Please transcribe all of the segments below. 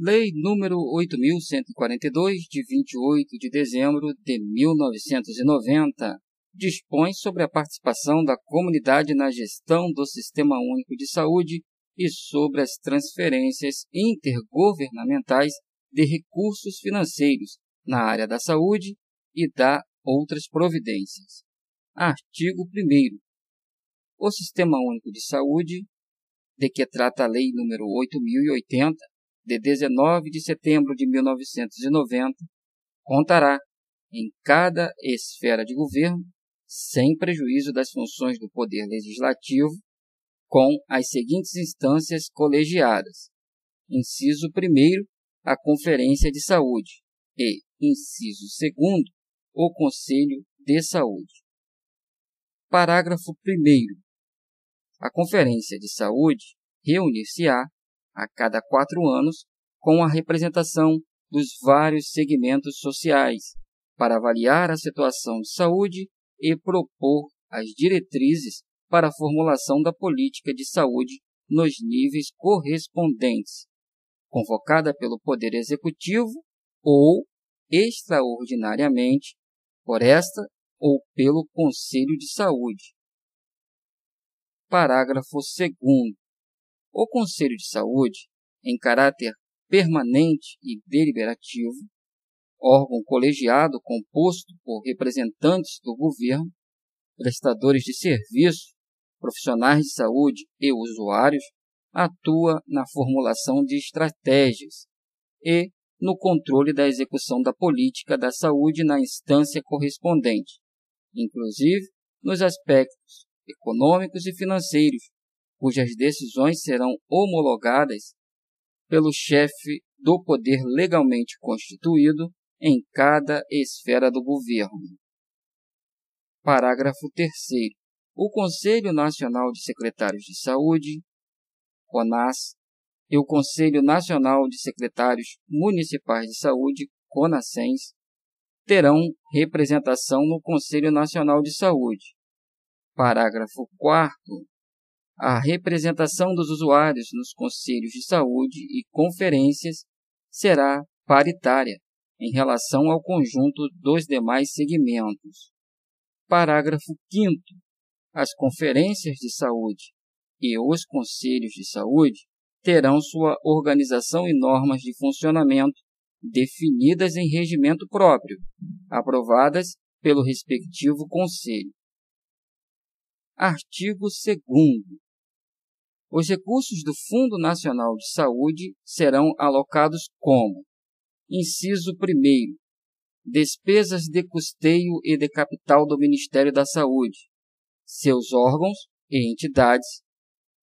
Lei número 8142 de 28 de dezembro de 1990 dispõe sobre a participação da comunidade na gestão do Sistema Único de Saúde e sobre as transferências intergovernamentais de recursos financeiros na área da saúde e da outras providências. Artigo 1 O Sistema Único de Saúde, de que trata a Lei número 8080, de 19 de setembro de 1990 contará, em cada esfera de governo, sem prejuízo das funções do Poder Legislativo, com as seguintes instâncias colegiadas: inciso 1, a Conferência de Saúde, e inciso 2, o Conselho de Saúde. Parágrafo 1. A Conferência de Saúde reunir-se-á a cada quatro anos com a representação dos vários segmentos sociais para avaliar a situação de saúde e propor as diretrizes para a formulação da política de saúde nos níveis correspondentes, convocada pelo Poder Executivo ou, extraordinariamente, por esta ou pelo Conselho de Saúde. Parágrafo 2. O Conselho de Saúde, em caráter permanente e deliberativo, órgão colegiado composto por representantes do governo, prestadores de serviço, profissionais de saúde e usuários, atua na formulação de estratégias e no controle da execução da política da saúde na instância correspondente, inclusive nos aspectos econômicos e financeiros cujas decisões serão homologadas pelo chefe do poder legalmente constituído em cada esfera do governo. Parágrafo 3. O Conselho Nacional de Secretários de Saúde, CONAS, e o Conselho Nacional de Secretários Municipais de Saúde, CONASENS, terão representação no Conselho Nacional de Saúde. Parágrafo 4 a representação dos usuários nos conselhos de saúde e conferências será paritária em relação ao conjunto dos demais segmentos. Parágrafo 5. As conferências de saúde e os conselhos de saúde terão sua organização e normas de funcionamento definidas em regimento próprio, aprovadas pelo respectivo conselho. Artigo 2. Os recursos do Fundo Nacional de Saúde serão alocados como: inciso 1. Despesas de custeio e de capital do Ministério da Saúde, seus órgãos e entidades,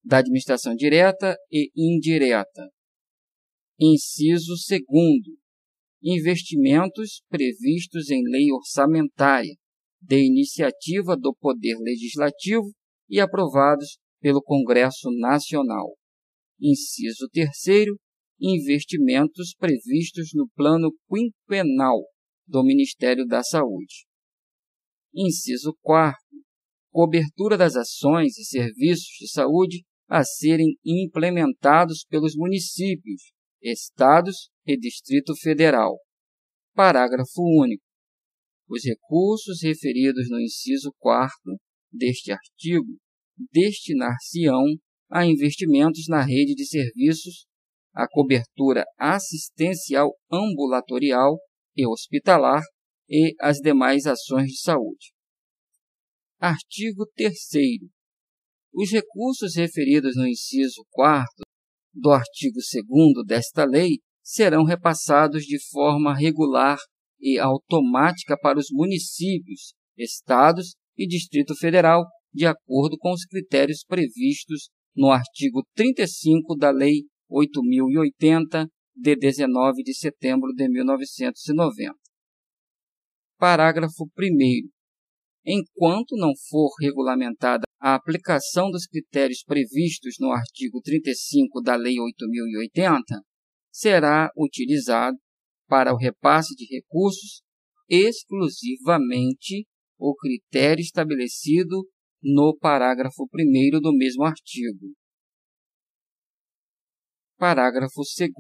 da administração direta e indireta. Inciso 2. Investimentos previstos em lei orçamentária, de iniciativa do Poder Legislativo e aprovados pelo Congresso Nacional. Inciso 3 Investimentos previstos no Plano Quinquenal do Ministério da Saúde. Inciso 4 Cobertura das ações e serviços de saúde a serem implementados pelos municípios, estados e Distrito Federal. Parágrafo único. Os recursos referidos no inciso 4 deste artigo destinar-se-ão a investimentos na rede de serviços, a cobertura assistencial ambulatorial e hospitalar e as demais ações de saúde. Artigo 3 Os recursos referidos no inciso 4 do artigo 2 desta lei serão repassados de forma regular e automática para os municípios, estados e Distrito Federal de acordo com os critérios previstos no artigo 35 da Lei 8080, de 19 de setembro de 1990. Parágrafo 1. Enquanto não for regulamentada a aplicação dos critérios previstos no artigo 35 da Lei 8080, será utilizado para o repasse de recursos exclusivamente o critério estabelecido no parágrafo 1 do mesmo artigo. Parágrafo 2.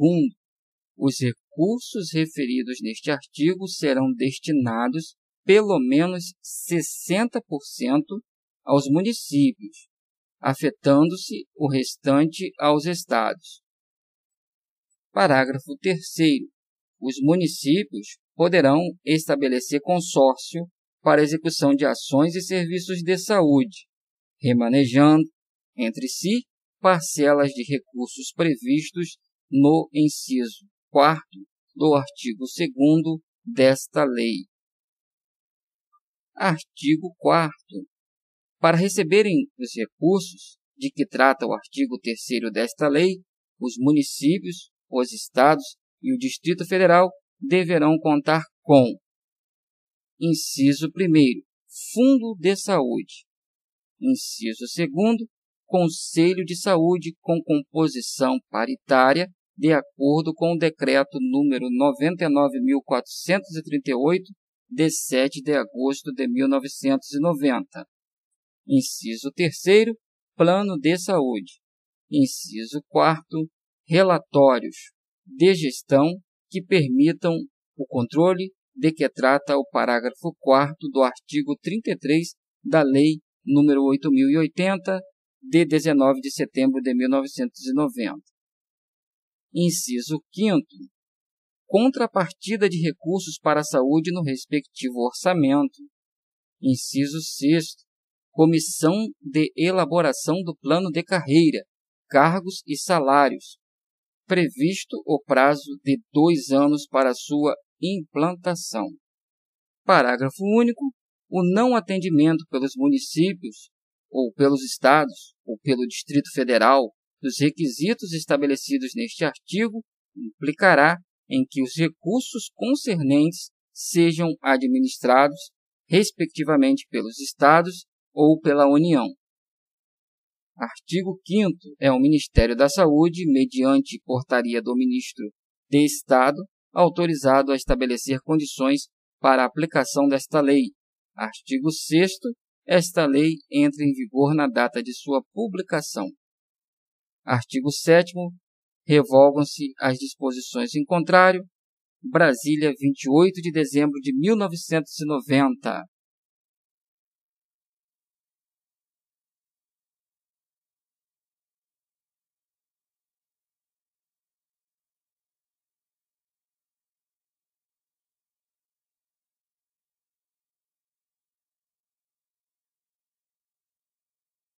Os recursos referidos neste artigo serão destinados pelo menos 60% aos municípios, afetando-se o restante aos estados. Parágrafo 3. Os municípios poderão estabelecer consórcio para a execução de ações e serviços de saúde, remanejando entre si parcelas de recursos previstos no inciso 4 do artigo 2 desta lei. Artigo 4. Para receberem os recursos de que trata o artigo 3 desta lei, os municípios, os estados e o Distrito Federal deverão contar com Inciso 1. Fundo de Saúde. Inciso 2. Conselho de Saúde com composição paritária de acordo com o decreto número 99438 de 7 de agosto de 1990. Inciso 3 Plano de Saúde. Inciso 4 Relatórios de gestão que permitam o controle de que trata o parágrafo 4 do artigo 33 da Lei nº 8080, de 19 de setembro de 1990. Inciso 5 Contrapartida de recursos para a saúde no respectivo orçamento. Inciso 6 Comissão de elaboração do plano de carreira, cargos e salários, previsto o prazo de dois anos para sua implantação. Parágrafo único. O não atendimento pelos municípios ou pelos estados ou pelo Distrito Federal dos requisitos estabelecidos neste artigo implicará em que os recursos concernentes sejam administrados, respectivamente, pelos estados ou pela União. Artigo 5 é o Ministério da Saúde, mediante portaria do Ministro de Estado, autorizado a estabelecer condições para a aplicação desta lei. Artigo 6 Esta lei entra em vigor na data de sua publicação. Artigo 7 Revolvam-se as disposições em contrário. Brasília, 28 de dezembro de 1990.